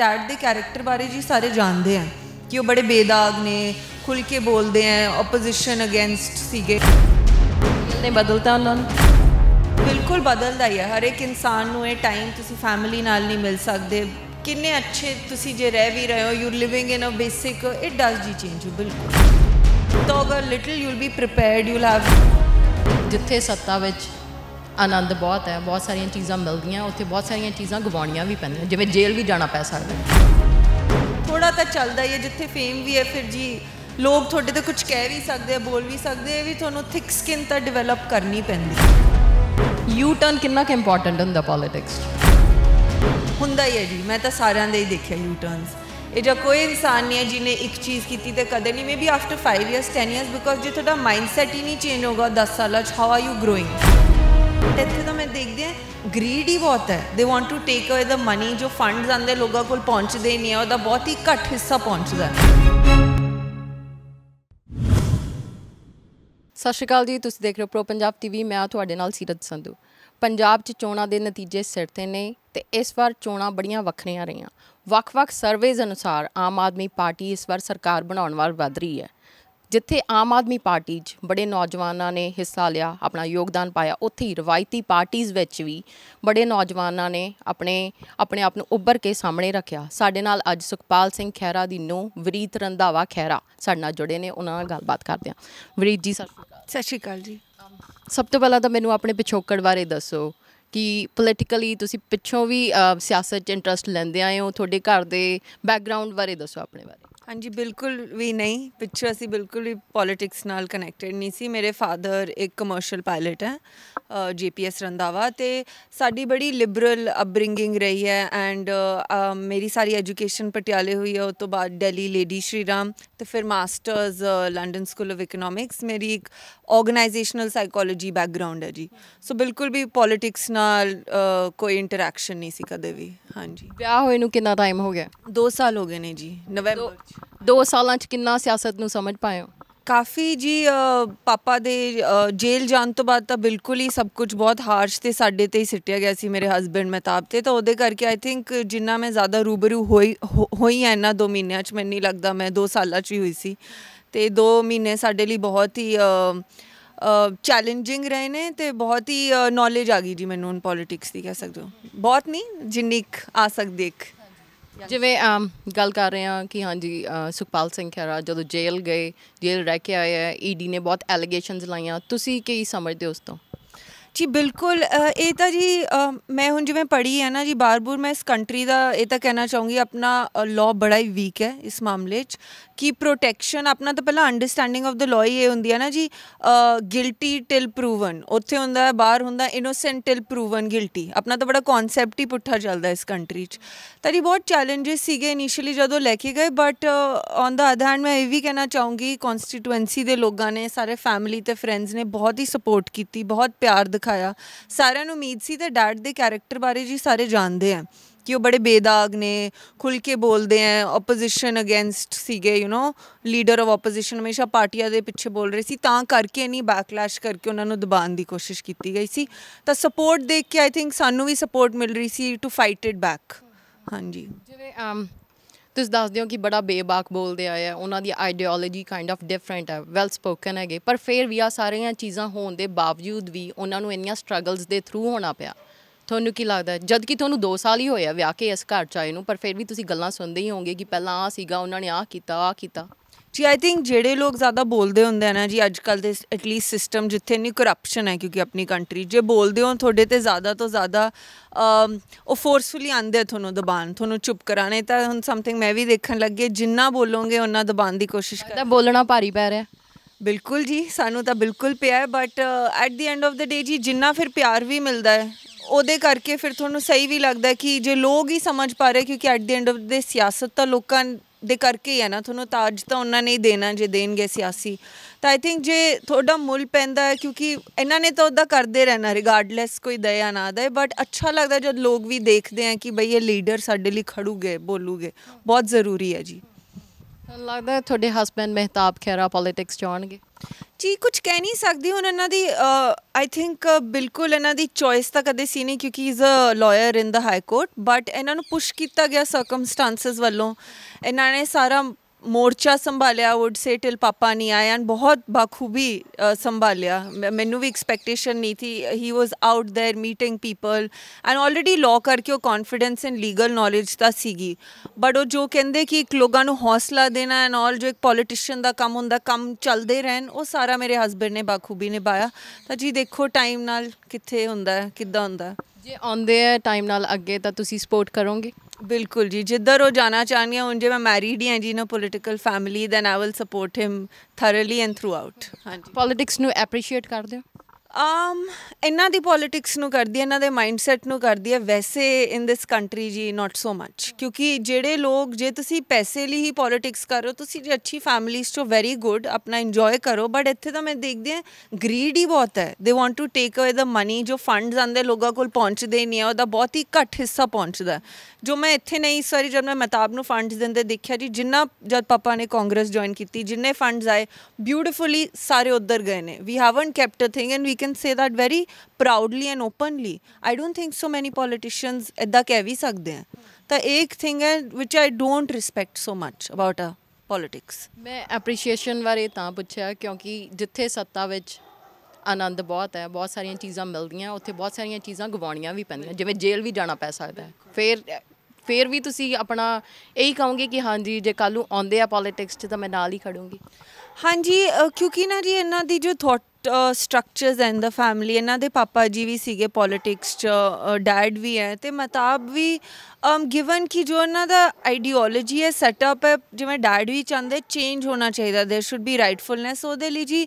Dad ਦੇ character ਬਾਰੇ ਜੀ ਸਾਰੇ ਜਾਣਦੇ ਆ ਕਿ ਉਹ ਬੜੇ ਬੇਦਾਗ ਨੇ ਖੁੱਲ ਕੇ ਬੋਲਦੇ ਆ ਆਪੋਜੀਸ਼ਨ ਅਗੇਂਸਟ ਸੀਗੇ ਨੇ ਬਦਲਤਾ ਉਹਨਾਂ ਨੂੰ ਬਿਲਕੁਲ ਬਦਲਦਾ ਹੀ ਆ ਹਰ ਇੱਕ ਇਨਸਾਨ ਨੂੰ ਇਹ ਟਾਈਮ ਤੁਸੀਂ ਫੈਮਿਲੀ ਨਾਲ ਨਹੀਂ ਮਿਲ ਸਕਦੇ ਕਿੰਨੇ ਅੱਛੇ ਤੁਸੀਂ ਜੇ ਰਹਿ ਵੀ ਰਹੇ ਹੋ you living in a basic it does ਜੀ ਚੇਂਜ ਯੂ ਬਿਲਕੁਲ ਟੋਗਰ little you will be prepared you will have ਜਿੱਥੇ ਸੱਤਾ ਵਿੱਚ ਆਨੰਦ ਬਹੁਤ ਹੈ ਬਹੁਤ ਸਾਰੀਆਂ ਚੀਜ਼ਾਂ ਮਿਲਦੀਆਂ ਉੱਥੇ ਬਹੁਤ ਸਾਰੀਆਂ ਚੀਜ਼ਾਂ ਗਵਾਉਣੀਆਂ ਵੀ ਪੈਂਦੀਆਂ ਜਿਵੇਂ ਜੇਲ੍ਹ ਵੀ ਜਾਣਾ ਪੈ ਸਕਦਾ ਥੋੜਾ ਤਾਂ ਚੱਲਦਾ ਹੀ ਹੈ ਜਿੱਥੇ ਫੇਮ ਵੀ ਹੈ ਫਿਰ ਜੀ ਲੋਕ ਤੁਹਾਡੇ ਤੇ ਕੁਝ ਕਹਿ ਵੀ ਸਕਦੇ ਆ ਬੋਲ ਵੀ ਸਕਦੇ ਆ ਵੀ ਤੁਹਾਨੂੰ ਥਿਕ ਸਕਿਨ ਤਾਂ ਡਿਵੈਲਪ ਕਰਨੀ ਪੈਂਦੀ ਯੂ ਟਰਨ ਕਿੰਨਾ ਕਿ ਇੰਪੋਰਟੈਂਟ ਹੁੰਦਾ ਪੋਲਿਟਿਕਸ ਹੁੰਦਾ ਹੀ ਹੈ ਜੀ ਮੈਂ ਤਾਂ ਸਾਰਿਆਂ ਦੇ ਹੀ ਦੇਖਿਆ ਯੂ ਟਰਨਸ ਇਹ ਜੋ ਕੋਈ ਇਨਸਾਨ ਨਹੀਂ ਹੈ ਜਿਨੇ ਇੱਕ ਚੀਜ਼ ਕੀਤੀ ਤੇ ਕਦੇ ਨਹੀਂ maybe after 5 years 10 years because ਜੇ ਤੁਹਾਡਾ ਮਾਈਂਡਸੈਟ ਹੀ ਨਹੀਂ ਚੇਂਜ ਹੋਗਾ 10 ਸਾਲਾਂ ਚ ਹਾਊ ਆਰ ਯੂ ਗਰੋਇੰਗ ਇੱਥੇ ਤਾਂ ਮੈਂ ਦੇਖਦੇ ਆ ਗਰੀਡ ਹੀ ਬਹੁਤ ਹੈ ਦੇ ਵਾਂਟ ਟੂ ਟੇਕ ਅਵੇ ਦਾ ਮਨੀ ਜੋ ਫੰਡਸ ਆਂਦੇ ਲੋਕਾਂ ਕੋਲ ਪਹੁੰਚਦੇ ਨਹੀਂ ਆ ਉਹਦਾ ਬਹੁਤ ਹੀ ਘੱਟ ਹਿੱਸਾ ਪਹੁੰਚਦਾ ਸਤਿ ਸ਼੍ਰੀ ਅਕਾਲ ਜੀ ਤੁਸੀਂ ਦੇਖ ਰਹੇ ਹੋ ਪ੍ਰੋ ਪੰਜਾਬ ਟੀਵੀ ਮੈਂ ਆ ਤੁਹਾਡੇ ਨਾਲ ਸੀਰਤ ਸੰਧੂ ਪੰਜਾਬ 'ਚ ਚੋਣਾਂ ਦੇ ਨਤੀਜੇ ਸਿਰ ਤੇ ਨੇ ਤੇ ਇਸ ਵਾਰ ਚੋਣਾਂ ਬੜੀਆਂ ਵੱਖਰੀਆਂ ਰਹੀਆਂ ਵੱਖ-ਵੱਖ ਸਰਵੇਜ਼ ਅਨੁਸਾਰ ਆਮ ਆਦਮੀ ਪਾਰਟੀ ਇਸ ਵਾਰ ਸਰਕਾਰ ਬਣਾਉਣ ਵੱਲ ਵਧ ਰਹੀ ਹੈ ਜਿੱਥੇ ਆਮ ਆਦਮੀ ਪਾਰਟੀ 'ਚ ਬੜੇ ਨੌਜਵਾਨਾਂ ਨੇ ਹਿੱਸਾ ਲਿਆ ਆਪਣਾ ਯੋਗਦਾਨ ਪਾਇਆ ਉੱਥੇ ਹੀ ਰਵਾਇਤੀ ਪਾਰਟੀਆਂ ਵਿੱਚ ਵੀ ਬੜੇ ਨੌਜਵਾਨਾਂ ਨੇ ਆਪਣੇ ਆਪਣੇ ਆਪ ਨੂੰ ਉੱਭਰ ਕੇ ਸਾਹਮਣੇ ਰੱਖਿਆ ਸਾਡੇ ਨਾਲ ਅੱਜ ਸੁਖਪਾਲ ਸਿੰਘ ਖੈਰਾ ਦੀ ਨੂੰ ਵਰੀਤ ਰੰਧਾਵਾ ਖੈਰਾ ਸਾਡੇ ਨਾਲ ਜੁੜੇ ਨੇ ਉਹਨਾਂ ਨਾਲ ਗੱਲਬਾਤ ਕਰਦੇ ਹਾਂ ਵਰੀਤ ਜੀ ਸਤਿ ਸ਼੍ਰੀ ਅਕਾਲ ਜੀ ਸਭ ਤੋਂ ਪਹਿਲਾਂ ਤਾਂ ਮੈਨੂੰ ਆਪਣੇ ਪਿਛੋਕੜ ਬਾਰੇ ਦੱਸੋ ਕਿ ਪੋਲੀਟੀਕਲੀ ਤੁਸੀਂ ਪਿੱਛੋਂ ਵੀ ਸਿਆਸਤ 'ਚ ਇੰਟਰਸਟ ਲੈਂਦੇ ਆਏ ਹੋ ਤੁਹਾਡੇ ਘਰ ਦੇ ਬੈਕਗ੍ਰਾਉਂਡ ਬਾਰੇ ਦੱਸੋ ਆਪਣੇ ਬਾਰੇ ਹਾਂਜੀ ਬਿਲਕੁਲ ਵੀ ਨਹੀਂ ਪਿੱਛੋਂ ਅਸੀਂ ਬਿਲਕੁਲ ਵੀ ਪੋਲਿਟਿਕਸ ਨਾਲ ਕਨੈਕਟਡ ਨਹੀਂ ਸੀ ਮੇਰੇ ਫਾਦਰ ਇੱਕ ਕਮਰਸ਼ੀਅਲ ਪਾਇਲਟ ਹੈ ਜੀਪੀਐਸ ਰੰਦਾਵਾ ਤੇ ਸਾਡੀ ਬੜੀ ਲਿਬਰਲ ਅਪਬ੍ਰਿੰਗਿੰਗ ਰਹੀ ਹੈ ਐਂਡ ਮੇਰੀ ਸਾਰੀ ਐਜੂਕੇਸ਼ਨ ਪਟਿਆਲੇ ਹੋਈ ਹੈ ਉਸ ਤੋਂ ਬਾਅਦ ਦਿੱਲੀ ਲੇਡੀ ਸ਼੍ਰੀਰਾਮ ਤੇ ਫਿਰ masters London School of Economics ਮੇਰੀ ਇੱਕ ਆਰਗੇਨਾਈਜੇਸ਼ਨਲ ਸਾਈਕੋਲੋਜੀ ਬੈਕਗ੍ਰਾਉਂਡ ਹੈ ਜੀ ਸੋ ਬਿਲਕੁਲ ਵੀ ਪੋਲਿਟਿਕਸ ਨਾਲ ਕੋਈ ਇੰਟਰੈਕਸ਼ਨ ਨਹੀਂ ਸੀ ਕਦੇ ਵੀ ਹਾਂਜੀ ਵਿਆਹ ਹੋਏ ਨੂੰ ਕਿੰਨਾ ਟਾਈਮ ਹੋ ਗਿਆ 2 ਸਾਲ ਹੋ ਗਏ ਨੇ ਜੀ ਨਵੰਬਰ 2 ਸਾਲਾਂ ਚ ਕਿੰਨਾ ਸਿਆਸਤ ਨੂੰ ਸਮਝ ਪਾਇਓ ਕਾਫੀ ਜੀ ਪਾਪਾ ਦੇ ਜੇਲ੍ਹ ਜਾਣ ਤੋਂ ਬਾਅਦ ਤਾਂ ਬਿਲਕੁਲ ਹੀ ਸਭ ਕੁਝ ਬਹੁਤ ਹਾਰਸ਼ ਤੇ ਸਾਡੇ ਤੇ ਹੀ ਸਿੱਟਿਆ ਗਿਆ ਸੀ ਮੇਰੇ ਹਸਬੰਡ ਮਹਤਾਬ ਤੇ ਤਾਂ ਉਹਦੇ ਕਰਕੇ ਆਈ ਥਿੰਕ ਜਿੰਨਾ ਮੈਂ ਜ਼ਿਆਦਾ ਰੂਬਰੂ ਹੋਈ ਹੋਈ ਐ ਨਾ 2 ਮਹੀਨਿਆਂ 'ਚ ਮੈਨੂੰ ਨਹੀਂ ਲੱਗਦਾ ਮੈਂ 2 ਸਾਲਾਂ 'ਚ ਹੀ ਹੋਈ ਸੀ ਤੇ 2 ਮਹੀਨੇ ਸਾਡੇ ਲਈ ਬਹੁਤ ਹੀ ਚੈਲੰਜਿੰਗ ਰਹੇ ਨੇ ਤੇ ਬਹੁਤ ਹੀ ਨੌਲੇਜ ਆ ਗਈ ਜੀ ਮੈਨੂੰ ਪੋਲਿਟਿਕਸ ਦੀ ਕਹਿ ਸਕਦੇ ਹੋ ਬਹੁਤ ਨਹੀਂ ਜਿੰਨੀ ਆ ਸਕਦੇ ਇੱਕ ਜਿਵੇਂ ਅਮ, ਗੱਲ ਕਰ ਰਹੇ ਹਾਂ ਕਿ ਹਾਂਜੀ ਸੁਖਪਾਲ ਸਿੰਘ ਖਹਿਰਾ ਜਦੋਂ ਜੇਲ੍ਹ ਗਏ ਜੇਲ੍ਹ ਰਹਿ ਕੇ ਆਏ ਹੈ ਈਡੀ e ਨੇ ਬਹੁਤ ਐਲੀਗੇਸ਼ਨਸ ਲਾਈਆਂ ਤੁਸੀਂ ਕੀ ਸਮਝਦੇ ਹੋ ਉਸ ਤੋਂ ਜੀ ਬਿਲਕੁਲ ਇਹ ਤਾਂ ਜੀ ਮੈਂ ਹੁਣ ਜਿਵੇਂ ਪੜ੍ਹੀ ਹੈ ਨਾ ਜੀ ਬਾਰ-ਬਾਰ ਮੈਂ ਇਸ ਕੰਟਰੀ ਦਾ ਇਹ ਤਾਂ ਕਹਿਣਾ ਚਾਹੂੰਗੀ ਆਪਣਾ ਲਾਅ ਬੜਾ ਹੀ ਵੀਕ ਹੈ ਇਸ ਮਾਮਲੇ 'ਚ ਕਿ ਪ੍ਰੋਟੈਕਸ਼ਨ ਆਪਣਾ ਤਾਂ ਪਹਿਲਾਂ ਅੰਡਰਸਟੈਂਡਿੰਗ ਆਫ ਦ ਲਾਅ ਇਹ ਹੁੰਦੀ ਹੈ ਨਾ ਜੀ ਗਿਲਟੀ ਟਿਲ ਪ੍ਰੂਵਨ ਉੱਥੇ ਹੁੰਦਾ ਹੈ ਬਾਹਰ ਹੁੰਦਾ ਇਨੋਸੈਂਟ ਟਿਲ ਪ੍ਰੂਵਨ ਗਿਲਟੀ ਆਪਣਾ ਤਾਂ ਬੜਾ ਕਨਸੈਪਟ ਹੀ ਪੁੱਠਾ ਚੱਲਦਾ ਇਸ ਕੰਟਰੀ 'ਚ ਤਾਂ ਇਹ ਬਹੁਤ ਚੈਲੰਜਸ ਸੀਗੇ ਇਨੀਸ਼ੀਅਲੀ ਜਦੋਂ ਲੈ ਕੇ ਗਏ but on the other hand ਮੈਂ ਇਹ ਵੀ ਕਹਿਣਾ ਚਾਹੂੰਗੀ ਕਨਸਟੀਟਿਊਐਂਸੀ ਦੇ ਲੋਕਾਂ ਨੇ ਸਾਰੇ ਫੈਮਿਲੀ ਤੇ ਫਰੈਂਡਸ ਨੇ ਬਹੁਤ ਹੀ ਸਪੋਰਟ ਕੀਤੀ ਬਹੁਤ ਪਿਆਰ ਦਿਖਾਇਆ ਸਾਰਿਆਂ ਨੂੰ ਉਮੀਦ ਸੀ ਤੇ ਡੈਡ ਦੇ ਕੈਰੈਕਟਰ ਬਾਰੇ ਜੀ ਸਾਰੇ ਜਾਣਦੇ ਆ ਕਿ ਉਹ ਬੜੇ ਬੇਦਾਗ ਨੇ ਖੁੱਲ ਕੇ ਬੋਲਦੇ ਆ ਆਪੋਜੀਸ਼ਨ ਅਗੇਂਸਟ ਸੀਗੇ you know leader of opposition ਹਮੇਸ਼ਾ ਪਾਰਟੀਆਂ ਦੇ ਪਿੱਛੇ ਬੋਲ ਰਹੇ ਸੀ ਤਾਂ ਕਰਕੇ ਨਹੀਂ ਬੈਕਲੈਸ਼ ਕਰਕੇ ਉਹਨਾਂ ਨੂੰ ਦਬਾਉਣ ਦੀ ਕੋਸ਼ਿਸ਼ ਕੀਤੀ ਗਈ ਸੀ ਤਾਂ ਸਪੋਰਟ ਦੇਖ ਕੇ ਆਈ ਥਿੰਕ ਸਾਨੂੰ ਵੀ ਸਪੋਰਟ ਮਿਲ ਰਹੀ ਸੀ ਟੂ ਫਾਈਟ ਇਟ ਬੈਕ ਹਾਂਜੀ ਜਿਵੇਂ ਤੁਸੀਂ ਦੱਸਦੇ ਹੋ ਕਿ ਬੜਾ ਬੇਬਾਕ ਬੋਲਦੇ ਆਏ ਆ ਉਹਨਾਂ ਦੀ ਆਈਡੀਓਲੋਜੀ ਕਾਈਂਡ ਆਫ ਡਿਫਰੈਂਟ ਹੈ ਵੈਲ ਸਪੋਕਨ ਹੈਗੇ ਪਰ ਫਿਰ ਵੀ ਆ ਸਾਰੀਆਂ ਚੀਜ਼ਾਂ ਹੋਣ ਦੇ ਬਾਵਜੂਦ ਵੀ ਉਹਨਾਂ ਨੂੰ ਇੰਨੀਆਂ ਸਟਰਗਲਸ ਦੇ ਥਰੂ ਹੋਣਾ ਪਿਆ ਤੁਹਾਨੂੰ ਕੀ ਲੱਗਦਾ ਜਦ ਕਿ ਤੁਹਾਨੂੰ 2 ਸਾਲ ਹੀ ਹੋਇਆ ਵਿਆਹ ਕੇ ਇਸ ਘਰ ਚ ਆਏ ਨੂੰ ਪਰ ਫਿਰ ਵੀ ਤੁਸੀਂ ਗੱਲਾਂ ਸੁਣਦੇ ਹੀ ਹੋਵੋਗੇ ਕਿ ਪਹਿਲਾਂ ਆ ਸੀਗਾ ਉਹਨਾਂ ਨੇ ਆ ਕੀਤਾ ਆ ਕੀਤਾ ਜੀ ਆਈ ਥਿੰਕ ਜਿਹੜੇ ਲੋਕ ਜ਼ਿਆਦਾ ਬੋਲਦੇ ਹੁੰਦੇ ਆ ਨਾ ਜੀ ਅੱਜ ਕੱਲ ਦੇ ਐਟਲੀਸਟ ਸਿਸਟਮ ਜਿੱਥੇ ਨਹੀਂ ਕਰਪਸ਼ਨ ਹੈ ਕਿਉਂਕਿ ਆਪਣੀ ਕੰਟਰੀ ਜੇ ਬੋਲਦੇ ਹੋ ਤੁਹਾਡੇ ਤੇ ਜ਼ਿਆਦਾ ਤੋਂ ਜ਼ਿਆਦਾ ਉਹ ਫੋਰਸਫੁਲੀ ਆਂਦੇ ਆ ਤੁਹਾਨੂੰ ਦਬਾਨ ਤੁਹਾਨੂੰ ਚੁੱਪ ਕਰਾਣੇ ਤਾਂ ਹੁਣ ਸਮਥਿੰਗ ਮੈਂ ਵੀ ਦੇਖਣ ਲੱਗੇ ਜਿੰਨਾ ਬੋਲੋਗੇ ਉਹਨਾਂ ਦਬਾਨ ਦੀ ਕੋਸ਼ਿਸ਼ ਕਰਦਾ ਬੋਲਣਾ ਭਾਰੀ ਪੈ ਰਿਹਾ ਬਿਲਕੁਲ ਜੀ ਸਾਨੂੰ ਤਾਂ ਬਿਲਕੁਲ ਪਿਆ ਹੈ but at the end of the day ਜੀ ਜਿੰਨਾ ਫਿਰ ਪਿਆਰ ਵੀ ਮਿਲਦਾ ਹੈ ਉਹਦੇ ਕਰਕੇ ਫਿਰ ਤੁਹਾਨੂੰ ਸਹੀ ਵੀ ਲੱਗਦਾ ਕਿ ਜੇ ਲੋਕ ਹੀ ਸਮਝ ਪਾ ਰਹੇ ਕਿਉਂਕਿ ਐਟ ਦੀ ਐਂਡ ਆਫ ਦੇ ਸਿਆਸਤ ਤਾਂ ਲੋਕਾਂ ਦੇ ਕਰਕੇ ਹੀ ਹੈ ਨਾ ਤੁਹਾਨੂੰ ਤਾਜ ਤਾਂ ਉਹਨਾਂ ਨੇ ਹੀ ਦੇਣਾ ਜੇ ਦੇਣਗੇ ਸਿਆਸੀ ਤਾਂ ਆਈ ਥਿੰਕ ਜੇ ਤੁਹਾਡਾ ਮੁੱਲ ਪੈਂਦਾ ਹੈ ਕਿਉਂਕਿ ਇਹਨਾਂ ਨੇ ਤਾਂ ਉਹਦਾ ਕਰਦੇ ਰਹਿਣਾ ਰਿਗਾਰਡਲੈਸ ਕੋਈ ਦਇਆ ਨਾ ਦੇ ਬਟ ਅੱਛਾ ਲੱਗਦਾ ਜਦ ਲੋਕ ਵੀ ਦੇਖਦੇ ਆ ਕਿ ਬਈ ਇਹ ਲੀਡਰ ਸਾਡੇ ਲਈ ਖੜੂਗੇ ਬੋਲੂਗੇ ਬਹੁਤ ਜ਼ਰੂਰੀ ਹੈ ਜੀ ਤੁਹਾਨੂੰ ਲੱਗਦਾ ਤੁਹਾਡੇ ਹਸਬੰਡ ਮਹਿਤਾਬ ਖੈਰਾ ਪੋਲਿਟਿਕਸ ਚਾਹਣਗੇ ਜੀ ਕੁਝ ਕਹਿ ਨਹੀਂ ਸਕਦੀ ਹੁਣ ਇਹਨਾਂ ਦੀ ਆਈ ਥਿੰਕ ਬਿਲਕੁਲ ਇਹਨਾਂ ਦੀ ਚੋਇਸ ਤਾਂ ਕਦੇ ਸੀ ਨਹੀਂ ਕਿਉਂਕਿ is a lawyer in the high court but ਇਹਨਾਂ ਨੂੰ ਪੁਸ਼ ਕੀਤਾ ਗਿਆ ਸਰਕਮਸਟੈਂਸਸ ਵੱਲੋਂ ਇਹਨਾਂ ਨੇ ਸਾਰਾ ਮੋਰਚਾ ਸੰਭਾਲਿਆ ਵੁੱਡ ਸੇ ਟਿਲ ਪਾਪਾ ਨਹੀਂ ਆਇਆ ਐਂਡ ਬਹੁਤ ਬਖੂਬੀ ਸੰਭਾਲਿਆ ਮੈਨੂੰ ਵੀ ਐਕਸਪੈਕਟੇਸ਼ਨ ਨਹੀਂ ਥੀ he was out there meeting people and already law ਕਰਕੇ ਉਹ ਕੌਨਫੀਡੈਂਸ ਇਨ ਲੀਗਲ ਨੌਲੇਜ ਤਾਂ ਸੀਗੀ ਬਟ ਉਹ ਜੋ ਕਹਿੰਦੇ ਕਿ ਇੱਕ ਲੋਕਾਂ ਨੂੰ ਹੌਸਲਾ ਦੇਣਾ ਐਂਡ ਆਲ ਜੋ ਇੱਕ ਪੋਲੀਟੀਸ਼ੀਅਨ ਦਾ ਕੰਮ ਹੁੰਦਾ ਕੰਮ ਚੱਲਦੇ ਰਹਿਣ ਉਹ ਸਾਰਾ ਮੇਰੇ ਹਸਬੰਡ ਨੇ ਬਖੂਬੀ ਨਿਭਾਇਆ ਤਾਂ ਜੀ ਦੇਖੋ ਟਾਈਮ ਨਾਲ ਕਿੱਥੇ ਹੁੰਦਾ ਕਿੱਦਾਂ ਹੁੰਦਾ ਜੇ ਆਉਂਦੇ ਆ ਟਾਈਮ ਨਾਲ ਅੱਗੇ ਤਾਂ ਤੁਸੀਂ ਸਪੋਰਟ ਕਰੋਗੇ ਬਿਲਕੁਲ ਜੀ ਜਿੱਧਰ ਉਹ ਜਾਣਾ ਚਾਹੁੰਦੀ ਹੈ ਜੇ ਮੈਂ ਮੈਰੀਡ ਹਾਂ ਜੀ in political family then I will support him thoroughly and throughout ਹਾਂਜੀ ਪੋਲਿਟਿਕਸ ਨੂੰ ਐਪਰੀਸ਼ੀਏਟ ਕਰਦੇ ਹੋ ਆਮ ਇਹਨਾਂ ਦੀ ਪੋਲਿਟਿਕਸ ਨੂੰ ਕਰਦੀ ਹੈ ਇਹਨਾਂ ਦੇ ਮਾਈਂਡਸੈਟ ਨੂੰ ਕਰਦੀ ਹੈ ਵੈਸੇ ਇਨ ਦਿਸ ਕੰਟਰੀ ਜੀ ਨਾਟ ਸੋ ਮੱਚ ਕਿਉਂਕਿ ਜਿਹੜੇ ਲੋਕ ਜੇ ਤੁਸੀਂ ਪੈਸੇ ਲਈ ਹੀ ਪੋਲਿਟਿਕਸ ਕਰ ਰਹੇ ਹੋ ਤੁਸੀਂ ਜੇ ਅੱਛੀ ਫੈਮਿਲੀਜ਼ ਚੋਂ ਵੈਰੀ ਗੁੱਡ ਆਪਣਾ ਇੰਜੋਏ ਕਰੋ ਬਟ ਇੱਥੇ ਤਾਂ ਮੈਂ ਦੇਖਦੀ ਹਾਂ ਗਰੀਡ ਹੀ ਬਹੁਤ ਹੈ ਦੇ ਵਾਂਟ ਟੂ ਟੇਕ ਅਵੇ ਦਾ ਮਨੀ ਜੋ ਫੰਡਸ ਆਂਦੇ ਲੋਕਾਂ ਕੋਲ ਪਹੁੰਚਦੇ ਨਹੀਂ ਆ ਉਹਦਾ ਬਹੁਤ ਹੀ ਘੱਟ ਹਿੱਸਾ ਪਹੁੰਚਦਾ ਜੋ ਮੈਂ ਇੱਥੇ ਨਹੀਂ ਇਸ ਜਦ ਮੈਂ ਮਤਾਬ ਨੂੰ ਫੰਡਸ ਦਿੰਦੇ ਦੇਖਿਆ ਜੀ ਜਿੰਨਾ ਜਦ ਪਾਪਾ ਨੇ ਕਾਂਗਰਸ ਜੁਆਇਨ ਕੀਤੀ ਜਿੰਨੇ ਫੰਡਸ ਆਏ ਬਿਊਟੀਫੁਲੀ ਸਾਰੇ ਉੱਧਰ ਗਏ ਨੇ we haven't kept a thing and we can say that very proudly and openly i don't think so many politicians ਇਦਾਂ ਕਹਿ ਵੀ ਸਕਦੇ ਆ ਤਾਂ ਇੱਕ ਥਿੰਗ ਹੈ which i don't respect so much about uh politics ਮੈਂ ਐਪਰੀਸ਼ੀਏਸ਼ਨ ਬਾਰੇ ਤਾਂ ਪੁੱਛਿਆ ਕਿਉਂਕਿ ਜਿੱਥੇ ਸੱਤਾ ਵਿੱਚ ਆਨੰਦ ਬਹੁਤ ਹੈ ਬਹੁਤ ਸਾਰੀਆਂ ਚੀਜ਼ਾਂ ਮਿਲਦੀਆਂ ਉੱਥੇ ਬਹੁਤ ਸਾਰੀਆਂ ਚੀਜ਼ਾਂ ਗਵਾਉਣੀਆਂ ਵੀ ਪੈਂਦੀਆਂ ਜਿਵੇਂ ਜੇਲ੍ਹ ਵੀ ਜਾਣਾ ਪੈ ਸਕਦਾ ਹੈ ਫਿਰ ਫਿਰ ਵੀ ਤੁਸੀਂ ਆਪਣਾ ਇਹੀ ਕਹੋਗੇ ਕਿ ਹਾਂਜੀ ਜੇ ਕੱਲੂ ਆਉਂਦੇ ਆ ਪੋਲਿਟਿਕਸ 'ਚ ਤਾਂ ਮੈਂ ਨਾਲ ਹੀ ਖੜੂੰਗੀ ਹਾਂਜੀ ਕਿਉਂਕਿ ਨਾ ਜੀ ਇਹਨਾਂ ਦੀ ਜੋ thought structures and the family ਇਹਨਾਂ ਦੇ ਪਾਪਾ ਜੀ ਵੀ ਸੀਗੇ ਪੋਲਿਟਿਕਸ ਚ ਡੈਡ ਵੀ ਹੈ ਤੇ ਮਤਾਬ ਵੀ ਗਿਵਨ ਕਿ ਜੋ ਇਹਨਾਂ ਦਾ ਆਈਡੀਓਲੋਜੀ ਹੈ ਸੈਟਅਪ ਹੈ ਜਿਵੇਂ ਡੈਡ ਵੀ ਚਾਹੁੰਦੇ ਚੇਂਜ ਹੋਣਾ ਚਾਹੀਦਾ देयर ਸ਼ੁੱਡ ਬੀ ਰਾਈਟਫੁਲਨੈਸ ਉਹਦੇ ਲਈ ਜੀ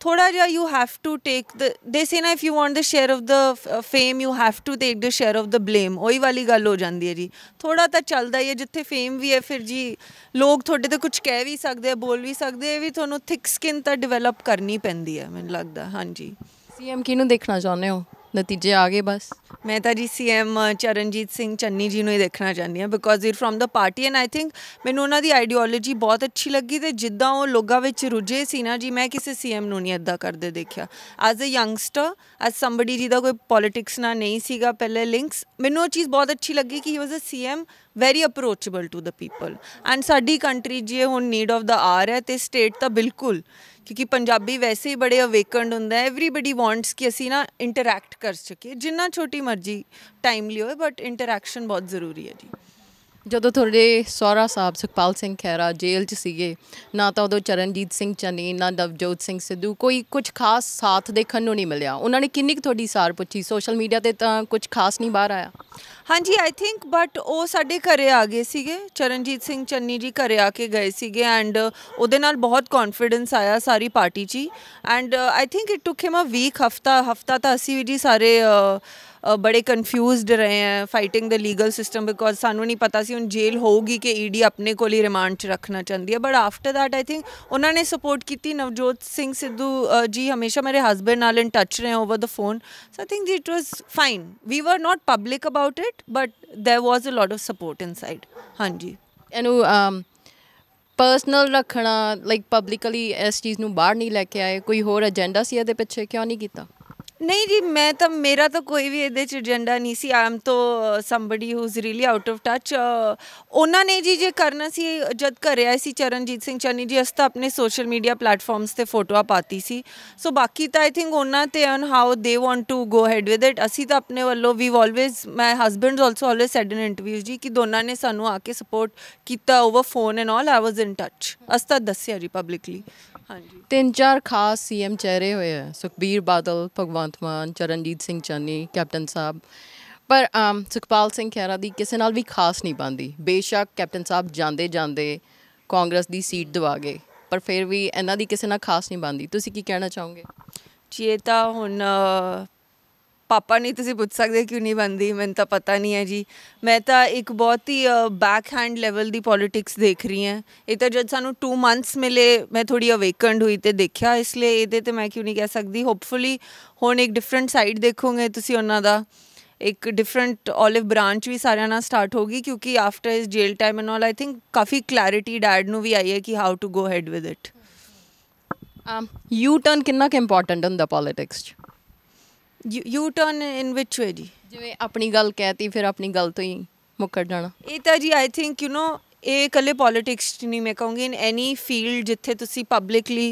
ਥੋੜਾ ਜਿਹਾ you have to take the they say ਨਾ if you want the share of the fame you have to take the share of the blame ਉਹੀ ਵਾਲੀ ਗੱਲ ਹੋ ਜਾਂਦੀ ਹੈ ਜੀ ਥੋੜਾ ਤਾਂ ਚੱਲਦਾ ਹੀ ਹੈ ਜਿੱਥੇ ਫੇਮ ਵੀ ਹੈ ਫਿਰ ਜੀ ਲੋਕ ਤੁਹਾਡੇ ਤੇ ਕੁਝ ਕਹਿ ਵੀ ਸਕਦੇ ਆ ਬੋਲ ਵੀ ਸਕਦੇ ਆ ਵੀ ਤੁਹਾਨੂੰ ਥਿਕ ਸਕਿਨ ਤਾਂ ਡਿਵੈਲਪ ਕਰਨੀ ਪੈਂਦੀ ਹੈ ਮੈਨੂੰ ਲੱਗਦਾ ਹਾਂਜੀ ਸੀਐਮ ਕਿਹਨੂੰ ਦੇਖਣਾ ਚਾਹੁੰਦੇ ਹੋ ਨਤੀਜੇ ਆ ਗਏ ਬਸ ਮੈਂ ਤਾਂ ਜੀ ਸੀਐਮ ਚਰਨਜੀਤ ਸਿੰਘ ਚੰਨੀ ਜੀ ਨੂੰ ਹੀ ਦੇਖਣਾ ਚਾਹੁੰਦੀ ਹਾਂ because he from the party and I think ਮੈਨੂੰ ਉਹਨਾਂ ਦੀ ਆਈਡੀਓਲੋਜੀ ਬਹੁਤ ਅੱਛੀ ਲੱਗੀ ਤੇ ਜਿੱਦਾਂ ਉਹ ਲੋਕਾਂ ਵਿੱਚ ਰੁਝੇ ਸੀ ਨਾ ਜੀ ਮੈਂ ਕਿਸੇ ਸੀਐਮ ਨੂੰ ਨਹੀਂ ਅੱਦਾ ਕਰਦੇ ਦੇਖਿਆ as a youngster as somebody ਜਿਹਦਾ ਕੋਈ ਪੋਲਿਟਿਕਸ ਨਾਲ ਨਹੀਂ ਸੀਗਾ ਪਹਿਲੇ ਲਿੰਕਸ ਮੈਨੂੰ ਉਹ ਚੀਜ਼ ਬਹੁਤ ਅੱਛੀ ਲੱਗੀ ਕਿ he was a CM very approachable to the people and ਸਾਡੀ ਕੰਟਰੀ ਜੇ ਹੁਣ ਨੀਡ ਆਫ ਦਾ ਆਰ ਹੈ ਤੇ ਸਟੇਟ ਤਾਂ ਬਿਲਕੁਲ ਕਿਉਂਕਿ ਪੰਜਾਬੀ ਵੈਸੇ ਹੀ ਬੜੇ ਅਵੇਕਨਡ ਹੁੰਦਾ ਹੈ एवरीबॉडी ਵਾਂਟਸ ਕਿ ਅਸੀਂ ਨਾ ਇੰਟਰੈਕਟ ਕਰ ਸਕੀਏ ਜਿੰਨਾ ਛੋਟੀ ਮਰਜ਼ੀ ਟਾਈਮ ਲਿਓ ਬਟ ਇੰਟਰੈਕਸ਼ਨ ਬਹੁਤ ਜ਼ਰੂਰੀ ਹੈ ਜੀ ਜਦੋਂ ਤੁਹਾਡੇ ਸੋਹਰਾ ਸਾਹਿਬ ਸੁਖਪਾਲ ਸਿੰਘ ਖਹਿਰਾ ਜੇਲ੍ਹ 'ਚ ਸੀਗੇ ਨਾ ਤਾਂ ਉਦੋਂ ਚਰਨਜੀਤ ਸਿੰਘ ਚੰਨੀ ਨਾ ਨਵਜੋਤ ਸਿੰਘ ਸਿੱਧੂ ਕੋਈ ਕੁਝ ਖਾਸ ਸਾਥ ਦੇਖਣ ਨੂੰ ਨਹੀਂ ਮਿਲਿਆ ਉਹਨਾਂ ਨੇ ਕਿੰਨੀ ਕੁ ਤੁਹਾਡੀ ਸਾਰ ਪੁੱਛੀ ਸੋਸ਼ਲ ਮੀਡੀਆ ਤੇ ਤਾਂ ਕੁਝ ਖਾਸ ਨਹੀਂ ਬਾਹਰ ਆਇਆ ਹਾਂਜੀ ਆਈ ਥਿੰਕ ਬਟ ਉਹ ਸਾਡੇ ਘਰੇ ਆ ਗਏ ਸੀਗੇ ਚਰਨਜੀਤ ਸਿੰਘ ਚੰਨੀ ਜੀ ਘਰੇ ਆ ਕੇ ਗਏ ਸੀਗੇ ਐਂਡ ਉਹਦੇ ਨਾਲ ਬਹੁਤ ਕੌਨਫੀਡੈਂਸ ਆਇਆ ਸਾਰੀ ਪਾਰਟੀ 'ਚ and I think it took him a week ਹਫਤਾ ਹਫਤਾ ਤਾਂ ਅਸੀਂ ਵੀ ਜੀ ਸਾਰੇ ਬੜੇ ਕਨਫਿਊਜ਼ਡ ਰਹੇ ਆ fighting the legal system because ਸਾਨੂੰ ਨਹੀਂ ਪਤਾ ਸੀ ਹੁਣ ਜੇਲ੍ਹ ਹੋਊਗੀ ਕਿ ਈਡੀ e ਆਪਣੇ ਕੋਲ ਹੀ ਰਿਮਾਂਡ 'ਚ ਰੱਖਣਾ ਚਾਹੁੰਦੀ ਹੈ but after that I think ਉਹਨਾਂ ਨੇ ਸਪੋਰਟ ਕੀਤੀ ਨਵਜੋਤ ਸਿੰਘ ਸਿੱਧੂ ਜੀ ਹਮੇਸ਼ਾ ਮੇਰੇ ਹਸਬੰਡ ਨਾਲ ਇਨ ਟੱਚ ਰਹੇ over the phone so I think it was fine we were not public about it but there was a lot of support inside ਹਾਂਜੀ ਇਹਨੂੰ ਪਰਸਨਲ ਰੱਖਣਾ ਲਾਈਕ ਪਬਲਿਕਲੀ ਇਸ ਚੀਜ਼ ਨੂੰ ਬਾਹਰ ਨਹੀਂ ਲੈ ਕੇ ਆਏ ਕੋਈ ਹੋਰ ਏਜੰਡਾ ਸੀ ਇਹਦੇ ਪਿੱਛੇ ਕਿਉਂ ਨਹੀਂ ਕੀਤਾ ਨਹੀਂ ਜੀ ਮੈਂ ਤਾਂ ਮੇਰਾ ਤਾਂ ਕੋਈ ਵੀ ਇਹਦੇ ਚ ਏਜੰਡਾ ਨਹੀਂ ਸੀ ਆਮ ਤੋਂ somebody who is really out of touch ਉਹਨਾਂ ਨੇ ਜੀ ਜੇ ਕਰਨਾ ਸੀ ਜਦ ਕਰਿਆ ਸੀ ਚਰਨਜੀਤ ਸਿੰਘ ਚੰਨੀ ਜੀ ਅਸ ਤਾਂ ਆਪਣੇ ਸੋਸ਼ਲ ਮੀਡੀਆ ਪਲੇਟਫਾਰਮਸ ਤੇ ਫੋਟੋਆਂ ਪਾਤੀ ਸੀ ਸੋ ਬਾਕੀ ਤਾਂ ਆਈ ਥਿੰਕ ਉਹਨਾਂ ਤੇ on how they want to go ahead with it ਅਸੀਂ ਤਾਂ ਆਪਣੇ ਵੱਲੋਂ ਵੀ always my husband's also always said in interviews ਜੀ ਕਿ ਦੋਨਾਂ ਨੇ ਸਾਨੂੰ ਆ ਕੇ ਸਪੋਰਟ ਕੀਤਾ over phone and all I was in touch us ਤਾਂ ਦੱਸਿਆ ਜੀ ਪਬਲਿਕਲੀ ਹਾਂਜੀ ਤਿੰਨ ਚਾਰ ਖਾਸ ਸੀਐਮ ਚਿਹਰੇ ਹੋਏ ਆ ਸੁਖਬੀਰ ਬਾਦਲ ਭਗਵੰਤ ਮਾਨ ਚਰਨਜੀਤ ਸਿੰਘ ਚੰਨੀ ਕੈਪਟਨ ਸਾਹਿਬ ਪਰ ਸੁਖਪਾਲ ਸਿੰਘ ਖੈਰਾ ਦੀ ਕਿਸੇ ਨਾਲ ਵੀ ਖਾਸ ਨਹੀਂ ਬੰਦੀ ਬੇਸ਼ੱਕ ਕੈਪਟਨ ਸਾਹਿਬ ਜਾਂਦੇ ਜਾਂਦੇ ਕਾਂਗਰਸ ਦੀ ਸੀਟ ਦਵਾ ਗਏ ਪਰ ਫਿਰ ਵੀ ਇਹਨਾਂ ਦੀ ਕਿਸੇ ਨਾਲ ਖਾਸ ਨਹੀਂ ਬੰਦੀ ਤੁਸੀਂ ਕੀ ਕਹਿਣਾ ਚਾਹੋਗੇ ਜੀ ਇਹ ਤਾਂ ਹੁਣ ਪਾਪਾ ਨਹੀਂ ਤੁਸੀਂ ਪੁੱਛ ਸਕਦੇ ਕਿਉਂ ਨਹੀਂ ਬੰਦੀ ਮੈਨੂੰ ਤਾਂ ਪਤਾ ਨਹੀਂ ਹੈ ਜੀ ਮੈਂ ਤਾਂ ਇੱਕ ਬਹੁਤ ਹੀ ਬੈਕ ਹੈਂਡ ਲੈਵਲ ਦੀ ਪੋਲਿਟਿਕਸ ਦੇਖ ਰਹੀ ਹਾਂ ਇਹ ਤਾਂ ਜਦ ਸਾਨੂੰ 2 ਮੰਥਸ ਮਿਲੇ ਮੈਂ ਥੋੜੀ ਅਵੇਕਨਡ ਹੋਈ ਤੇ ਦੇਖਿਆ ਇਸ ਲਈ ਇਹਦੇ ਤੇ ਮੈਂ ਕਿਉਂ ਨਹੀਂ ਕਹਿ ਸਕਦੀ ਹੋਪਫੁਲੀ ਹੁਣ ਇੱਕ ਡਿਫਰੈਂਟ ਸਾਈਡ ਦੇਖੋਗੇ ਤੁਸੀਂ ਉਹਨਾਂ ਦਾ ਇੱਕ ਡਿਫਰੈਂਟ 올ਿਵ ਬ੍ਰਾਂਚ ਵੀ ਸਾਰਿਆਂ ਨਾਲ ਸਟਾਰਟ ਹੋਗੀ ਕਿਉਂਕਿ ਆਫਟਰ ਇਸ jail time and all I think ਕਾਫੀ ਕਲੈਰਿਟੀ ਡੈਡ ਨੂੰ ਵੀ ਆਈ ਹੈ ਕਿ how to go ahead with it U turn ਕਿੰਨਾ ਕਿ ਇੰਪੋਰਟੈਂਟ ਹੁੰਦਾ ਪੋਲਿਟਿਕਸ 'ਚ ਯੂ ਟਰਨ ਇਨ ਵਿਚ ਵੇ ਜੀ ਜਿਵੇਂ ਆਪਣੀ ਗੱਲ ਕਹਿਤੀ ਫਿਰ ਆਪਣੀ ਗੱਲ ਤੋਂ ਹੀ ਮੁੱਕਰ ਜਾਣਾ ਇਹ ਤਾਂ ਜੀ ਆਈ ਥਿੰਕ ਯੂ نو ਇਹ ਕੱਲੇ ਪੋਲਿਟਿਕਸ ਨਹੀਂ ਮੈਂ ਕਹੂੰਗੀ ਇਨ ਐਨੀ ਫੀਲਡ ਜਿੱਥੇ ਤੁਸੀਂ ਪਬਲਿਕਲੀ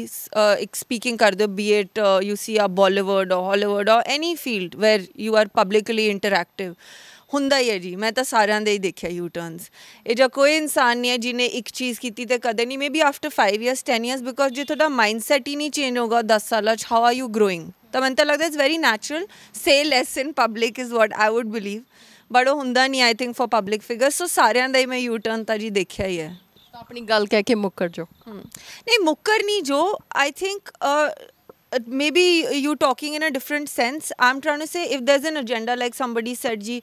ਇੱਕ ਸਪੀਕਿੰਗ ਕਰਦੇ ਹੋ B it you see uh Bollywood or Hollywood or any field where you are publicly interactive ਹੁੰਦਾ ਹੀ ਹੈ ਜੀ ਮੈਂ ਤਾਂ ਸਾਰਿਆਂ ਦੇ ਹੀ ਦੇਖਿਆ ਯੂ ਟਰਨਸ ਇਹ ਜੋ ਕੋਈ ਇਨਸਾਨ ਨਹੀਂ ਹੈ ਜਿਨੇ ਇੱਕ ਚੀਜ਼ ਕੀਤੀ ਤੇ ਕਦੇ ਨਹੀਂ maybe after 5 years 10 years because ਜੇ ਤੁਹਾਡਾ ਮਾਈਂਡਸੈਟ ਹੀ ਨਹੀਂ ਚੇਂਜ ਹੋਗਾ 10 ਸਾਲਾਂ ਚ ਹਾਊ ਆਰ ਯੂ ਗਰੋਇੰਗ ਤਾਂ ਮੈਨੂੰ ਤਾਂ ਲੱਗਦਾ it's very natural say less in public is what I would believe but ਉਹ ਹੁੰਦਾ ਨਹੀਂ I think for public figure so ਸਾਰਿਆਂ ਦਾ ਹੀ ਮੈਂ ਯੂ ਟਰਨ ਤਾਂ ਜੀ ਦੇਖਿਆ ਹੀ ਹੈ ਤਾਂ ਆਪਣੀ ਗੱਲ ਕਹਿ ਕੇ ਮੁੱਕਰ ਜੋ ਨਹੀਂ ਮੁੱਕਰ ਨਹੀਂ ਜੋ I think maybe you talking in a different sense i'm trying to say if there's an agenda like somebody said ji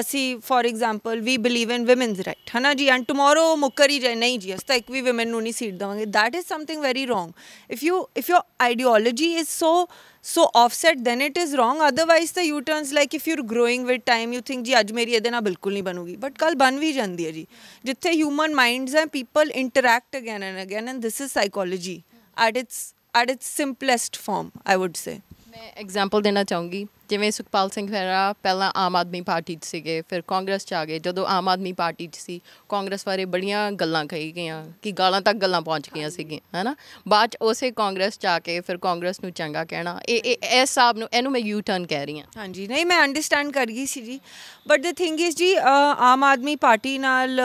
assi for example we believe in women's right hana ji and tomorrow mukkar hi nahi ji as ek vi women nu ni seat dawange that is something very wrong if you if your ideology is so uh, so offset then it is wrong otherwise the u turns like if you're growing with time you think ji ਅੱਜ ਮੇਰੀ ਇਹਦੇ ਨਾਲ ਬਿਲਕੁਲ ਨਹੀਂ ਬਣੂਗੀ but ਕੱਲ ਬਣ ਵੀ ਜਾਂਦੀ ਹੈ ਜੀ ਜਿੱਥੇ human minds uh people interact again and again and this is psychology at its at its simplest form I would say ਮੈਂ ਐਗਜ਼ਾਮਪਲ ਦੇਣਾ ਚਾਹੂੰਗੀ ਜਿਵੇਂ ਸੁਖਪਾਲ ਸਿੰਘ ਖਹਿਰਾ ਪਹਿਲਾਂ ਆਮ ਆਦਮੀ ਪਾਰਟੀ 'ਚ ਸੀਗੇ ਫਿਰ ਕਾਂਗਰਸ 'ਚ ਆ ਗਏ ਜਦੋਂ ਆਮ ਆਦਮੀ ਪਾਰਟੀ 'ਚ ਸੀ ਕਾਂਗਰਸ ਬਾਰੇ ਬੜੀਆਂ ਗੱਲਾਂ ਕਹੀ ਗਈਆਂ ਕਿ ਗਾਲਾਂ ਤੱਕ ਗੱਲਾਂ ਪਹੁੰਚ ਗਈਆਂ ਸੀਗੀਆਂ ਹੈਨਾ ਬਾਅਦ 'ਚ ਉਸੇ ਕਾਂਗਰਸ 'ਚ ਆ ਕੇ ਫਿਰ ਕਾਂਗਰਸ ਨੂੰ ਚੰਗਾ ਕਹਿਣਾ ਇਹ ਇਹ ਇਸ ਨੂੰ ਇਹਨੂੰ ਮੈਂ ਯੂ ਟਰਨ ਕਹਿ ਰਹੀ ਹਾਂ ਹਾਂਜੀ ਨਹੀਂ ਮੈਂ ਅੰਡਰਸਟੈਂਡ ਕਰ ਗਈ ਸੀ ਜੀ ਬਟ ਦ ਥਿੰਗ ਇਜ਼ ਜੀ ਆਮ ਆਦਮੀ ਪਾਰਟੀ ਨਾਲ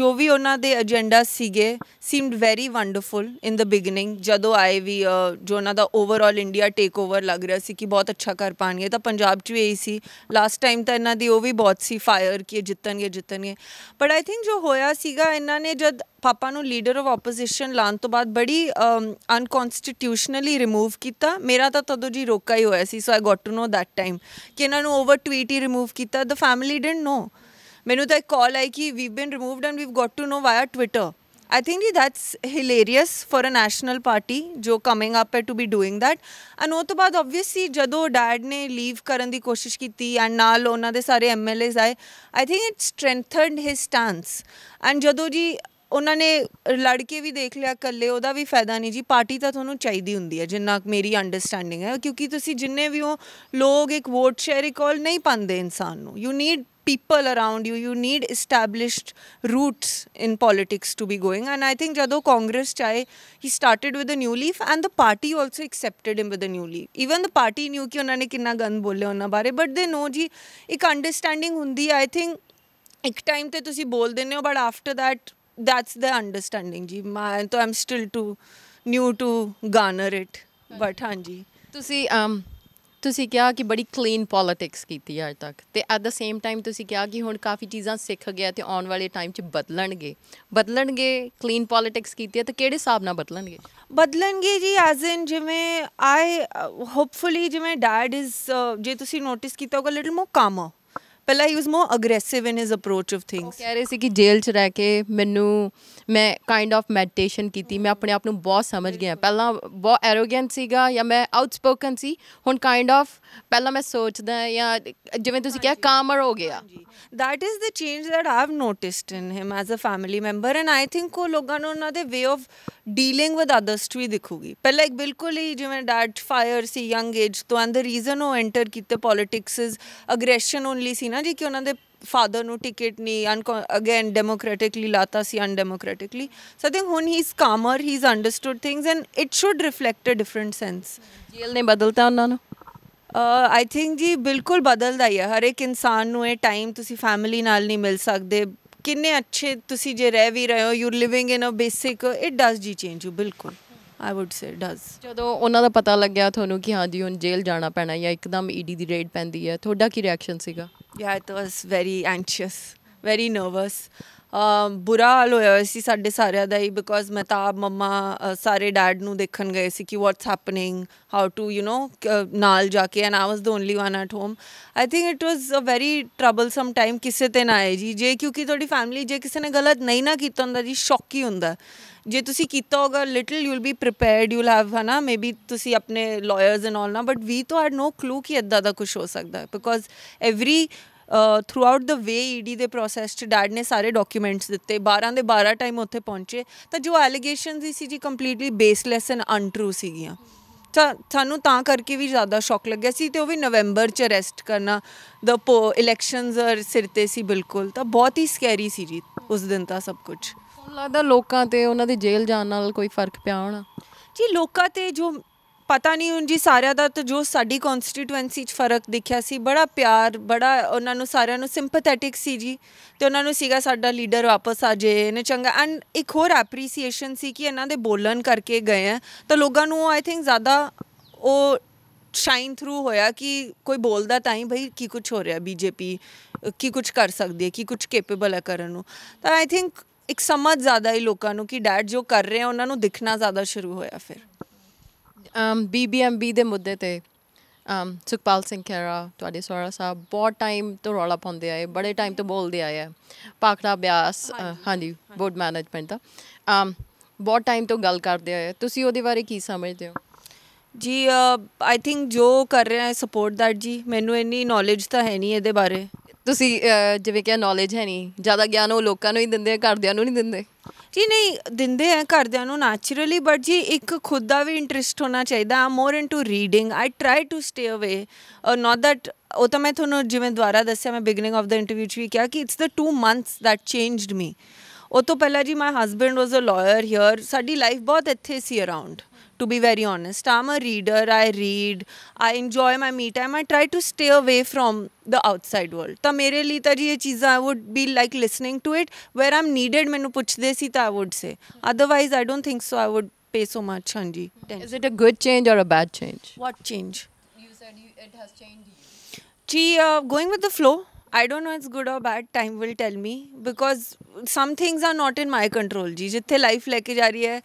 ਜੋ ਵੀ ਉਹਨਾਂ ਦੇ ਏਜੰਡਾ ਸੀਗੇ seemed very wonderful in the beginning ਜਦੋਂ ਆਏ ਵੀ ਜੋ ਉਹਨਾਂ ਦਾ ਓਵਰਆਲ ਇੰਡੀਆ ਟੇਕ ਓਵਰ ਲੱਗ ਰਿਹਾ ਸੀ ਕਿ ਬਹੁਤ ਅੱਛਾ ਕਰ ਪਾਣਗੇ ਤਾਂ ਪੰਜਾਬ 'ਚ ਵੀ ਇਹੀ ਸੀ ਲਾਸਟ ਟਾਈਮ ਤਾਂ ਇਹਨਾਂ ਦੀ ਉਹ ਵੀ ਬਹੁਤ ਸੀ ਫਾਇਰ ਕਿ ਜਿੱਤਣਗੇ ਜਿੱਤਣਗੇ ਬਟ ਆਈ ਥਿੰਕ ਜੋ ਹੋਇਆ ਸੀਗਾ ਇਹਨਾਂ ਨੇ ਜਦ ਪਾਪਾ ਨੂੰ ਲੀਡਰ ਆਫ ਆਪੋਜੀਸ਼ਨ ਲਾਣ ਤੋਂ ਬਾਅਦ ਬੜੀ ਅਨਕਨਸਟੀਟਿਊਸ਼ਨਲੀ ਰਿਮੂਵ ਕੀਤਾ ਮੇਰਾ ਤਾਂ ਤਦੋਂ ਜੀ ਰੋਕਾ ਹੀ ਹੋਇਆ ਸੀ so I got to know that time ਕਿ ਇਹਨਾਂ ਨੂੰ ਓਵਰ ਟਵੀਟ ਹੀ ਰਿਮੂਵ ਕੀਤਾ ਦ ਫੈਮਿਲੀ ਡਿਡਨਟ ਨੋ ਮੈਨੂੰ ਤਾਂ ਇੱਕ ਕਾਲ ਆਈ ਕਿ we been removed and we've got to know via Twitter I think that's hilarious for a national party ਜੋ coming up ਹੈ to be doing that and ਉਹ ਤੋਂ ਬਾਅਦ obviously ਜਦੋਂ ਡੈਡ ਨੇ ਲੀਵ ਕਰਨ ਦੀ ਕੋਸ਼ਿਸ਼ ਕੀਤੀ ਐਂਡ ਨਾਲ ਉਹਨਾਂ ਦੇ ਸਾਰੇ ਐਮਐਲਏਸ ਆਏ I think it strengthened his stance and ਜਦੋਂ ਜੀ ਉਹਨਾਂ ਨੇ ਲੜਕੇ ਵੀ ਦੇਖ ਲਿਆ ਕੱਲੇ ਉਹਦਾ ਵੀ ਫਾਇਦਾ ਨਹੀਂ ਜੀ ਪਾਰਟੀ ਤਾਂ ਤੁਹਾਨੂੰ ਚਾਹੀਦੀ ਹੁੰਦੀ ਹੈ ਜਿੰਨਾ ਮੇਰੀ ਅੰਡਰਸਟੈਂਡਿੰਗ ਹੈ ਕਿਉਂਕਿ ਤੁਸੀਂ ਜਿੰਨੇ ਵੀ ਹੋ ਲੋਕ ਇੱਕ ਵੋਟ ਸ਼ੇਅਰ ਇਕੋਲ ਨਹੀਂ ਪਾਉਂਦੇ ਇਨਸਾਨ ਨੂੰ you need people around you you need established roots in politics to be going and i think jado congress chai he started with a new leaf and the party also accepted him with a new leaf even the party knew ki unna ne kinna gand bole unna bare but they know ji ek understanding hundi i think ek time te tusi bol denne ho but after that that's the understanding ji to i'm still too new to garner it but haan ji ਤੁਸੀਂ ਤੁਸੀਂ ਕਿਹਾ ਕਿ ਬੜੀ clean politics ਕੀਤੀ ਅੱਜ ਤੱਕ ਤੇ at the same time ਤੁਸੀਂ ਕਿਹਾ ਕਿ ਹੁਣ ਕਾਫੀ ਚੀਜ਼ਾਂ ਸਿੱਖ ਗਿਆ ਤੇ ਆਉਣ ਵਾਲੇ ਟਾਈਮ 'ਚ ਬਦਲਣਗੇ ਬਦਲਣਗੇ ਕਲੀਨ ਪੋਲਿਟਿਕਸ ਕੀਤੀ ਹੈ ਤਾਂ ਕਿਹੜੇ ਹਿਸਾਬ ਨਾਲ ਬਦਲਣਗੇ ਬਦਲਣਗੇ ਜੀ ਐਜ਼ ਇਨ ਜਿਵੇਂ ਆਈ ਹੋਪਫੁਲੀ ਜਿਵੇਂ ਡੈਡ ਇਜ਼ ਜੇ ਤੁਸੀਂ ਨੋਟਿਸ ਕੀਤਾ ਹੋਗਾ ਲਿਟਲ ਮੋਰ ਕਾਮਰ ਪਹਿਲਾਂ he was more aggressive in his approach of things ਕਹਿ ਰਹੇ ਸੀ ਕਿ ਜੇਲ੍ਹ 'ਚ ਰਹਿ ਕੇ ਮੈਨੂੰ ਮੈਂ ਕਾਈਂਡ ਆਫ ਮੈਡੀਟੇਸ਼ਨ ਕੀਤੀ ਮੈਂ ਆਪਣੇ ਆਪ ਨੂੰ ਬਹੁਤ ਸਮਝ ਗਿਆ ਪਹਿਲਾਂ ਬਹੁਤ ਐਰੋਗੈਂਟ ਸੀਗਾ ਜਾਂ ਮੈਂ ਆਊਟਸਪੋਕਨ ਸੀ ਹੁਣ ਕਾਈਂਡ ਆਫ ਪਹਿਲਾਂ ਮੈਂ ਸੋਚਦਾ ਜਾਂ ਜਿਵੇਂ ਤੁਸੀਂ ਕਿਹਾ ਕਾਮਰ ਹੋ ਗਿਆ that is the change that I've noticed in him as a family member and I think ਉਹ ਲੋਕਾਂ ਨੂੰ ਉਹਨਾਂ ਦੇ way of dealing with others ਵੀ ਦਿਖੂਗੀ ਪਹਿਲਾਂ ਇੱਕ ਬਿਲਕੁਲ ਹੀ ਜਿਵੇਂ ਡੈਡ ਫਾਇਰ ਸੀ ਯੰਗ ਏਜ ਤੋਂ ਐਂਡ ਦ ਰੀਜ਼ਨ ਉਹ ਐਂਟਰ ਕੀਤੇ ਪੋਲਿਟਿਕਸ ਇਜ਼ ਅਗਰੈਸ਼ਨ ਓਨਲੀ ਸੀ ਨਾ ਜੀ ਕਿ ਉਹਨਾਂ ਦੇ ਫਾਦਰ ਨੂੰ ਟਿਕਟ ਨਹੀਂ ਅਗੇਨ ਡੈਮੋਕ੍ਰੈਟਿਕਲੀ ਲਾਤਾ ਸੀ ਅਨਡੈਮੋਕ੍ਰੈਟਿਕਲੀ ਸੋ ਆਈ ਥਿੰਕ ਹੁਣ ਹੀ ਇਸ calmer he is understood things and it should reflect a different sense jail ਨੇ ਬਦਲਤਾ ਉਹਨਾਂ ਨੂੰ ਆਈ ਥਿੰਕ ਜੀ ਬਿਲਕੁਲ ਬਦਲਦਾ ਹੀ ਹੈ ਹਰ ਇੱਕ ਇਨਸਾਨ ਨੂੰ ਇਹ ਟਾਈਮ ਤੁਸੀਂ ਫੈਮਿਲੀ ਨਾਲ ਨਹੀਂ ਮਿਲ ਸਕਦੇ ਕਿੰਨੇ ਅੱਛੇ ਤੁਸੀਂ ਜੇ ਰਹਿ ਵੀ ਰਹੇ ਹੋ you living in a basic it does ਜੀ ਚੇਂਜ ਯੂ ਬਿਲਕੁਲ ਆਈ ਊਡ ਸੇ ਡਸ ਜਦੋਂ ਉਹਨਾਂ ਦਾ ਪਤਾ ਲੱਗਿਆ ਤੁਹਾਨੂੰ ਕਿ ਹਾਂ ਜੀ ਹੁਣ ਜੇਲ੍ਹ ਜਾਣਾ ਪੈਣਾ ਜਾਂ ਇੱਕਦਮ ਈਡੀ e ਦੀ ਰੇਡ ਪੈਂਦੀ ਹੈ ਤੁਹਾਡਾ ਕੀ ਰਿਐਕਸ਼ਨ ਸੀਗਾ ਯਾ it was very anxious very nervous ਬੁਰਾ ਹਾਲ ਹੋਇਆ ਸੀ ਸਾਡੇ ਸਾਰਿਆਂ ਦਾ ਹੀ ਬਿਕੋਜ਼ ਮੈਂ ਤਾਂ ਮਮਾ ਸਾਰੇ ਡੈਡ ਨੂੰ ਦੇਖਣ ਗਏ ਸੀ ਕਿ what's happening how to you know ਨਾਲ ਜਾ ਕੇ and I was the only one at home I think it was a very troublesome time ਕਿਸੇ ਤੇ ਨਾ ਆਏ ਜੀ ਜੇ ਕਿਉਂਕਿ ਤੁਹਾਡੀ ਫੈਮਿਲੀ ਜੇ ਕਿਸੇ ਨੇ ਗਲਤ ਨਹੀਂ ਨਾ ਕੀਤਾ ਹੁੰਦਾ ਜੀ ਸ਼ੌਕ ਹੀ ਹੁੰਦਾ ਜੇ ਤੁਸੀਂ ਕੀਤਾ ਹੋਗਾ little you will be prepared you will have ਹਨਾ ਮੇਬੀ ਤੁਸੀਂ ਆਪਣੇ ਲਾਇਰਸ ਐਂਡ ਆਲ ਨਾ ਬਟ ਵੀ ਤੋਂ ਹੈਡ ਨੋ ਕਲੂ ਕਿ ਇਦਾਂ ਦਾ ਕੁਝ ਹੋ ਸਕਦਾ because every through the way ED ਦੇ ਪ੍ਰੋਸੈਸ 'ਚ ਡੈਡ ਨੇ ਸਾਰੇ ਡਾਕੂਮੈਂਟਸ ਦਿੱਤੇ 12 ਦੇ 12 ਟਾਈਮ ਉੱਥੇ ਪਹੁੰਚੇ ਤਾਂ ਜੋ ਅਲੀਗੇਸ਼ਨਸ ਸੀ ਜੀ ਕੰਪਲੀਟਲੀ ਬੇਸਲੈਸ ਐਂਡ ਅਨਟਰੂ ਸੀਗੀਆਂ ਤਾਂ ਸਾਨੂੰ ਤਾਂ ਕਰਕੇ ਵੀ ਜ਼ਿਆਦਾ ਸ਼ੌਕ ਲੱਗਿਆ ਸੀ ਤੇ ਉਹ ਵੀ ਨਵੰਬਰ 'ਚ ਅਰੈਸਟ ਕਰਨਾ ਦ ਇਲੈਕਸ਼ਨਸ ਸਿਰ ਤੇ ਸੀ ਬਿਲਕੁਲ ਤਾਂ ਬਹੁਤ ਹੀ ਸਕੈਰੀ ਸੀ ਜੀ ਉਸ ਦਿਨ ਤਾਂ ਸਭ ਕੁਝ ਲੱਗਦਾ ਲੋਕਾਂ ਤੇ ਉਹਨਾਂ ਦੇ ਜੇਲ੍ਹ ਜਾਣ ਨਾਲ ਕੋਈ ਫਰਕ ਪਿਆ ਹੋਣਾ ਜੀ ਲੋਕਾਂ ਤੇ ਜੋ ਪਤਾ ਨਹੀਂ ਹੁਣ ਜੀ ਸਾਰਿਆਂ ਦਾ ਤਾਂ ਜੋ ਸਾਡੀ ਕਨਸਟੀਟੂਐਂਸੀ 'ਚ ਫਰਕ ਦਿਖਿਆ ਸੀ ਬੜਾ ਪਿਆਰ ਬੜਾ ਉਹਨਾਂ ਨੂੰ ਸਾਰਿਆਂ ਨੂੰ ਸਿੰਪੈਥੈਟਿਕ ਸੀ ਜੀ ਤੇ ਉਹਨਾਂ ਨੂੰ ਸੀਗਾ ਸਾਡਾ ਲੀਡਰ ਵਾਪਸ ਆ ਜੇ ਇਹਨੇ ਚੰਗਾ ਐਂਡ ਇੱਕ ਹੋਰ ਐਪਰੀਸੀਏਸ਼ਨ ਸੀ ਕਿ ਇਹਨਾਂ ਦੇ ਬੋਲਣ ਕਰਕੇ ਗਏ ਆ ਤਾਂ ਲੋਕਾਂ ਨੂੰ ਆਈ ਥਿੰਕ ਜ਼ਿਆਦਾ ਉਹ ਸ਼ਾਈਨ ਥਰੂ ਹੋਇਆ ਕਿ ਕੋਈ ਬੋਲਦਾ ਤਾਂ ਹੀ ਭਈ ਕੀ ਕੁਝ ਹੋ ਰਿਹਾ ਬੀਜੇਪੀ ਕੀ ਕੁਝ ਕਰ ਸਕਦੀ ਹੈ ਕੀ ਕੁਝ ਕੈਪੇਬਲ ਹੈ ਕਰਨ ਨੂੰ ਤਾਂ ਆਈ ਥਿੰਕ ਇੱਕ ਸਮਝ ਜ਼ਿਆਦਾ ਹੀ ਲੋਕਾਂ ਨੂੰ ਕਿ ਡੈਡ ਜੋ ਕਰ ਰਹੇ ਆ ਉਹਨਾਂ ਨੂੰ ਦਿਖਣਾ ਜ਼ਿਆਦਾ ਸ਼ੁਰੂ ਹੋਇਆ ਫਿਰ ਬੀਬੀਐਮਬੀ ਦੇ ਮੁੱਦੇ ਤੇ ਅਮ ਸੁਖਪਾਲ ਸਿੰਘ ਖੇਰਾ ਤੁਹਾਡੇ ਸਾਰਾ ਸਾਹਿਬ ਬਹੁਤ ਟਾਈਮ ਤੋਂ ਰੌਲਾ ਪਾਉਂਦੇ ਆਏ ਬੜੇ ਟਾਈਮ ਤੋਂ ਬੋਲਦੇ ਆਏ ਆ ਪਾਖੜਾ ਬਿਆਸ ਹਾਂਜੀ ਬੋਰਡ ਮੈਨੇਜਮੈਂਟ ਦਾ ਬਹੁਤ ਟਾਈਮ ਤੋਂ ਗੱਲ ਕਰਦੇ ਆਏ ਤੁਸੀਂ ਉਹਦੇ ਬਾਰੇ ਕੀ ਸਮਝਦੇ ਹੋ ਜੀ ਆਈ ਥਿੰਕ ਜੋ ਕਰ ਰਹੇ ਆ ਸਪੋਰਟ ਦੈਟ ਜੀ ਮੈਨੂੰ ਇੰਨੀ ਨੌਲੇਜ ਤਾਂ ਹੈ ਨਹੀਂ ਇਹਦੇ ਬਾਰੇ ਤੁਸੀਂ ਜਿਵੇਂ ਕਿ ਨੋਲੇਜ ਹੈ ਨਹੀਂ ਜ਼ਿਆਦਾ ਗਿਆਨ ਉਹ ਲੋਕਾਂ ਨੂੰ ਹੀ ਦਿੰਦੇ ਆ ਘਰਦਿਆਂ ਨੂੰ ਨਹੀਂ ਦਿੰਦੇ ਜੀ ਨਹੀਂ ਦਿੰਦੇ ਆ ਘਰਦਿਆਂ ਨੂੰ ਨੈਚੁਰਲੀ ਬਟ ਜੀ ਇੱਕ ਖੁਦ ਦਾ ਵੀ ਇੰਟਰਸਟ ਹੋਣਾ ਚਾਹੀਦਾ ਆ more into reading I try to stay away not that ਉਹ ਤਾਂ ਮੈਂ ਤੁਹਾਨੂੰ ਜਿਵੇਂ ਦੁਆਰਾ ਦੱਸਿਆ ਮੈਂ ਬਿਗਨਿੰਗ ਆਫ ਦਾ ਇੰਟਰਵਿਊ 'ਚ ਵੀ ਕਿਹਾ ਕਿ it's the 2 months that changed me ਉਹ ਤੋਂ ਪਹਿਲਾਂ ਜੀ my husband was a liar here ਸਾਡੀ ਲਾਈਫ ਬਹੁਤ ਇੱਥੇ ਸੀ around to be very honest. I'm a reader, I read, I enjoy my me time. I try to stay away from the outside world. ਤਾਂ ਮੇਰੇ ਲਈ ਤਾਂ I would be like listening to it where I'm needed ਮੈਨੂੰ ਪੁੱਛਦੇ I would say. Otherwise I don't think so I would pay so much ਹਾਂਜੀ. Is it a good change or a bad change? What change? You said you, it has changed you. Gee, uh, going with the flow. I don't know it's good or bad time will tell me because some things are not in my control ਜੀ ਜਿੱਥੇ life ਲੈ ਕੇ ਜਾ ਰਹੀ ਹੈ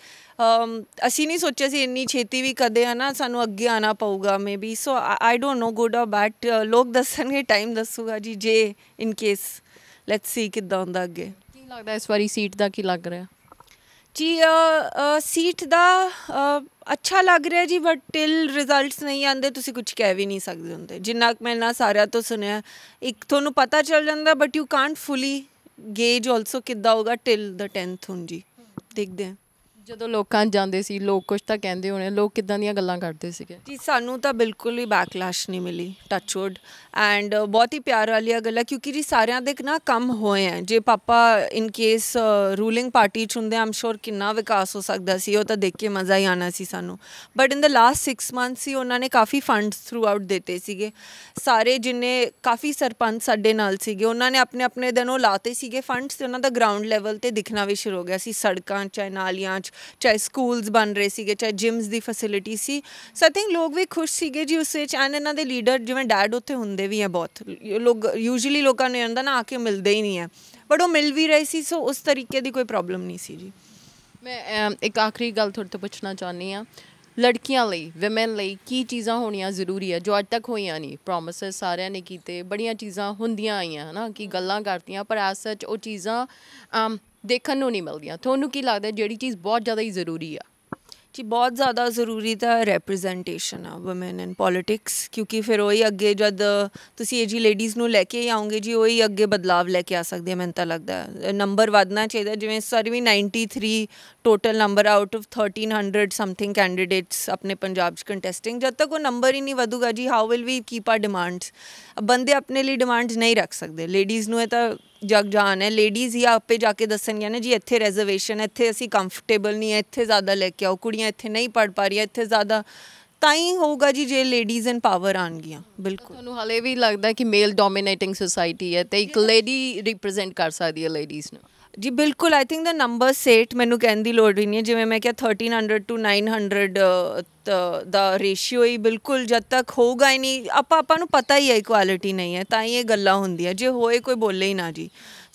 ਅਸੀਂ ਨਹੀਂ ਸੋਚਿਆ ਸੀ ਇੰਨੀ ਛੇਤੀ ਵੀ ਕਦੇ ਆ ਨਾ ਸਾਨੂੰ ਅੱਗੇ ਆਣਾ ਪਊਗਾ maybe so I don't know good or bad ਲੋਕ ਦੱਸਣਗੇ ਟਾਈਮ ਦੱਸੂਗਾ ਜੀ ਜੇ ਇਨ ਕੇਸ ਲੈਟਸ ਸੀ ਕਿੱਦਾਂ ਹੁੰਦਾ ਅੱਗੇ ਕੀ ਲੱਗਦਾ ਇਸ ਵਾਰੀ ਸੀਟ ਦਾ ਕੀ ਲੱਗ ਰਿਹਾ ਜੀ ਸੀਟ ਦਾ ਅੱਛਾ ਲੱਗ ਰਿਹਾ ਜੀ ਬਟ ਟਿਲ ਰਿਜ਼ਲਟਸ ਨਹੀਂ ਆਂਦੇ ਤੁਸੀਂ ਕੁਝ ਕਹਿ ਵੀ ਨਹੀਂ ਸਕਦੇ ਹੁੰਦੇ ਜਿੰਨਾ ਮੈਂ ਨਾ ਸਾਰਿਆਂ ਤੋਂ ਸੁਣਿਆ ਇੱਕ ਤੁਹਾਨੂੰ ਪਤਾ ਚੱਲ ਜਾਂਦਾ but you can't fully gauge also ਕਿੱਦਾਂ ਹੋਗਾ ਟਿਲ ਦਾ 10th ਹੁਣ ਜੀ ਦੇਖਦੇ ਹਾਂ ਜਦੋਂ ਲੋਕਾਂ ਜਾਂਦੇ ਸੀ ਲੋਕ ਕੁਝ ਤਾਂ ਕਹਿੰਦੇ ਹੋਣੇ ਲੋਕ ਕਿਦਾਂ ਦੀਆਂ ਗੱਲਾਂ ਕਰਦੇ ਸੀਗੇ ਜੀ ਸਾਨੂੰ ਤਾਂ ਬਿਲਕੁਲ ਵੀ ਬੈਕਲੈਸ਼ ਨਹੀਂ ਮਿਲੀ ਟੱਚਵੁੱਡ ਐਂਡ ਬਹੁਤ ਹੀ ਪਿਆਰ ਵਾਲੀਆਂ ਗੱਲਾਂ ਕਿਉਂਕਿ ਜੀ ਸਾਰਿਆਂ ਦੇ ਨਾ ਕੰਮ ਹੋਏ ਆ ਜੇ ਪਾਪਾ ਇਨ ਕੇਸ ਰੂਲਿੰਗ ਪਾਰਟੀ ਚ ਹੁੰਦੇ ਆਮ ਸ਼ੋਰ ਕਿੰਨਾ ਵਿਕਾਸ ਹੋ ਸਕਦਾ ਸੀ ਉਹ ਤਾਂ ਦੇਖ ਕੇ ਮਜ਼ਾ ਹੀ ਆਣਾ ਸੀ ਸਾਨੂੰ but in the last 6 months ਹੀ ਉਹਨਾਂ ਨੇ ਕਾਫੀ ਫੰਡਸ ਥਰੂ ਆਊਟ ਦਿੱਤੇ ਸੀਗੇ ਸਾਰੇ ਜਿੰਨੇ ਕਾਫੀ ਸਰਪੰਚ ਸਾਡੇ ਨਾਲ ਸੀਗੇ ਉਹਨਾਂ ਨੇ ਆਪਣੇ ਆਪਣੇ ਦਿਨੋਂ ਲਾਤੇ ਸੀਗੇ ਫੰਡਸ ਤੇ ਉਹਨਾਂ ਦਾ ਗਰਾਊਂਡ ਲੈਵਲ ਤੇ ਦਿਖਣਾ ਵੀ ਸ਼ੁਰੂ ਹੋ ਗਿਆ ਸੀ ਸੜਕਾਂ ਚ ਨਾਲੀਆਂ ਚ ਚਾਹੇ ਸਕੂਲਸ ਬਣ ਰਹੇ ਸੀਗੇ ਚਾਹੇ ਜਿਮਸ ਦੀ ਫੈਸਿਲਿਟੀ ਸੀ ਸੋ ਆਈ ਥਿੰਕ ਲੋਕ ਵੀ ਖੁਸ਼ ਸੀਗੇ ਜੀ ਉਸ ਵਿੱਚ ਐਨ ਇਹਨਾਂ ਦੇ ਲੀਡਰ ਜਿਵੇਂ ਡੈਡ ਉੱਥੇ ਹੁੰਦੇ ਵੀ ਆ ਬਹੁਤ ਲੋਕ ਯੂਜੂਲੀ ਲੋਕਾਂ ਨੂੰ ਇਹਨਾਂ ਨਾ ਆ ਕੇ ਮਿਲਦੇ ਹੀ ਨਹੀਂ ਆ ਬਟ ਉਹ ਮਿਲ ਵੀ ਰਹੀ ਸੀ ਸੋ ਉਸ ਤਰੀਕੇ ਦੀ ਕੋਈ ਪ੍ਰੋਬਲਮ ਨਹੀਂ ਸੀ ਜੀ ਮੈਂ ਇੱਕ ਆਖਰੀ ਗੱਲ ਤੁਹਾਡੇ ਤੋਂ ਪੁੱਛਣਾ ਚਾਹੁੰਦੀ ਆ ਲੜਕੀਆਂ ਲਈ ਔਮਨ ਲਈ ਕੀ ਚੀਜ਼ਾਂ ਹੋਣੀਆਂ ਜ਼ਰੂਰੀ ਆ ਜੋ ਅੱਜ ਤੱਕ ਹੋਈਆਂ ਨਹੀਂ ਪ੍ਰੋਮਿਸਸ ਸਾਰਿਆਂ ਨੇ ਕੀਤੇ ਬੜੀਆਂ ਚੀਜ਼ਾਂ ਹੁੰਦੀਆਂ ਆਈਆਂ ਹਨਾ ਕਿ ਗੱਲਾਂ ਕਰਤੀਆਂ ਪਰ ਐਸ ਸੱਚ ਉਹ ਚੀਜ਼ਾਂ ਦੇਖਣ ਨੂੰ ਨਹੀਂ ਮਿਲਦੀਆਂ ਤੁਹਾਨੂੰ ਕੀ ਲੱਗਦਾ ਜਿਹੜੀ ਚੀਜ਼ ਬਹੁਤ ਜ਼ਿਆਦਾ ਹੀ ਜ਼ਰੂਰੀ ਆ ਜੀ ਬਹੁਤ ਜ਼ਿਆਦਾ ਜ਼ਰੂਰੀ ਤਾਂ ਰੈਪਰੈਜ਼ੈਂਟੇਸ਼ਨ ਆ ਔਮਨ ਇਨ ਪੋਲਿਟਿਕਸ ਕਿਉਂਕਿ ਫਿਰ ਉਹੀ ਅੱਗੇ ਜਦ ਤੁਸੀਂ ਇਹ ਜੀ ਲੇਡੀਜ਼ ਨੂੰ ਲੈ ਕੇ ਆਉਂਗੇ ਜੀ ਉਹੀ ਅੱਗੇ ਬਦਲਾਵ ਲੈ ਕੇ ਆ ਸਕਦੇ ਮੈਨੂੰ ਤਾਂ ਲੱਗਦਾ ਨੰਬਰ ਵਧਣਾ ਚਾਹੀਦਾ ਜਿਵੇਂ ਸਰ ਵੀ 93 total number out of 1300 something candidates ਆਪਣੇ ਪੰਜਾਬ 'ਚ ਕੰਟੈਸਟਿੰਗ ਜਦ ਤੱਕ ਉਹ ਨੰਬਰ ਹੀ ਨਹੀਂ ਵਧੂਗਾ ਜੀ how will we keep a demands ਬੰਦੇ ਆਪਣੇ ਲਈ ਡਿਮਾਂਡਸ ਨਹੀਂ ਰੱਖ ਸਕਦੇ ਲੇਡੀਜ਼ ਨੂੰ ਇਹ ਤਾਂ ਜਗ ਜਾਣ ਹੈ ਲੇਡੀਜ਼ ਹੀ ਆਪੇ ਜਾ ਕੇ ਦੱਸਣਗੀਆਂ ਨੇ ਜੀ ਇੱਥੇ ਰਿਜ਼ਰਵੇਸ਼ਨ ਇੱਥੇ ਅਸੀਂ ਕੰਫਰਟੇਬਲ ਨਹੀਂ ਹੈ ਇੱਥੇ ਜ਼ਿਆਦਾ ਲੈ ਕੇ ਆਓ ਕੁੜੀਆਂ ਇੱਥੇ ਨਹੀਂ ਪੜ ਪਾ ਰਹੀਆਂ ਇੱਥੇ ਜ਼ਿਆਦਾ ਤਾਂ ਹੀ ਹੋਊਗਾ ਜੀ ਜੇ ਲੇਡੀਜ਼ ਇਨ ਪਾਵਰ ਆਣਗੀਆਂ ਬਿਲਕੁਲ ਤੁਹਾਨੂੰ ਹਲੇ ਵੀ ਲੱਗਦਾ ਕਿ ਮੇਲ ਡੋਮੀਨੇਟਿੰਗ ਸੋਸਾਇਟੀ ਹੈ ਤੇ ਇੱਕ ਲੇਡੀ ਰਿਪਰੈਜ਼ੈਂਟ ਕਰ ਸਕਦੀ ਹੈ ਲੇਡੀਜ਼ ਨੂੰ ਜੀ ਬਿਲਕੁਲ ਆਈ ਥਿੰਕ ਦਾ ਨੰਬਰ ਸੇਟ ਮੈਨੂੰ ਕਹਿਣ ਦੀ ਲੋੜ ਵੀ ਨਹੀਂ ਹੈ ਜਿਵੇਂ ਮੈਂ ਕਿਹਾ 1300 ਟੂ 900 ਦਾ ਰੇਸ਼ੀਓ ਹੀ ਬਿਲਕੁਲ ਜਦ ਤੱਕ ਹੋਊਗਾ ਹੀ ਨਹੀਂ ਆਪਾਂ ਆਪਾਂ ਨੂੰ ਪਤਾ ਹੀ ਹੈ ਕੁਆਲਿਟੀ ਨਹੀਂ ਹੈ ਤਾਂ ਹੀ ਇਹ ਗੱਲਾਂ ਹੁੰਦੀਆਂ ਜੇ ਹੋਏ ਕੋਈ ਬੋਲੇ ਹੀ ਨਾ ਜੀ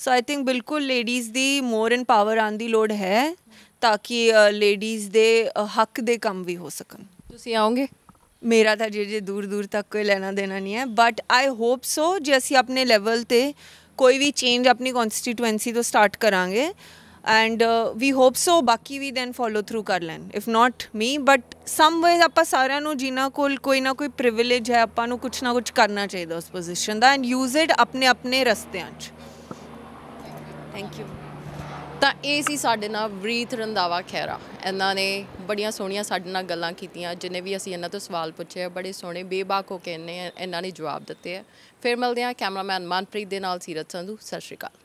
ਸੋ ਆਈ ਥਿੰਕ ਬਿਲਕੁਲ ਲੇਡੀਜ਼ ਦੀ ਮੋਰ ਇਨ ਪਾਵਰ ਆਨ ਦੀ ਲੋੜ ਹੈ ਤਾਂ ਕਿ ਲੇਡੀਜ਼ ਦੇ ਹੱਕ ਦੇ ਕੰਮ ਵੀ ਹੋ ਸਕਣ ਤੁਸੀਂ ਆਓਗੇ ਮੇਰਾ ਤਾਂ ਜੇ ਜੇ ਦੂਰ ਦੂਰ ਤੱਕ ਕੋਈ ਲੈਣਾ ਦੇਣਾ ਨਹੀਂ ਹੈ ਬਟ ਆਈ ਹੋਪ ਸੋ ਜੇ ਅਸੀਂ ਆਪਣੇ ਲੈਵਲ ਤੇ ਕੋਈ ਵੀ ਚੇਂਜ ਆਪਣੀ ਕਨਸਟੀਟੂਐਂਸੀ ਤੋਂ ਸਟਾਰਟ ਕਰਾਂਗੇ ਐਂਡ ਵੀ ਹੋਪ ਸੋ ਬਾਕੀ ਵੀ ਦੈਨ ਫੋਲੋ ਥਰੂ ਕਰ ਲੈਣ if not me but some ways ਆਪਾਂ ਸਾਰਿਆਂ ਨੂੰ ਜਿਨ੍ਹਾਂ ਕੋਲ ਕੋਈ ਨਾ ਕੋਈ ਪ੍ਰਿਵਿਲੇਜ ਹੈ ਆਪਾਂ ਨੂੰ ਕੁਝ ਨਾ ਕੁਝ ਕਰਨਾ ਚਾਹੀਦਾ ਉਸ ਪੋਜੀਸ਼ਨ ਦਾ ਐਂਡ ਯੂਜ਼ ਇਟ ਆਪਣੇ ਆਪਣੇ ਰਸਤਿਆਂ 'ਚ ਥੈਂਕ ਯੂ ਤਾਂ ਇਹ ਸੀ ਸਾਡੇ ਨਾਲ ਵਰੀਤ ਰੰਦਾਵਾ ਖੈਰਾ ਇਹਨਾਂ ਨੇ ਬੜੀਆਂ ਸੋਹਣੀਆਂ ਸਾਡੇ ਨਾਲ ਗੱਲਾਂ ਕੀਤੀਆਂ ਜਿਨੇ ਵੀ ਅਸੀਂ ਇਹਨਾਂ ਤੋਂ ਸਵਾਲ ਪੁੱਛੇ ਬੜੇ ਸੋਹਣੇ ਬੇਬਾਕ ਹੋ ਕੇ ਇਹਨਾਂ ਨੇ ਜਵਾਬ ਦਿੱਤੇ ਆ ਫਿਰ ਮਿਲਦੇ ਆ ਕੈਮਰਾਮੈਨ ਮਨਪ੍ਰੀਤ ਦੇ ਨਾਲ ਸੀਰਤ ਸੰਧੂ ਸਤਿ ਸ਼੍ਰੀ ਅਕਾਲ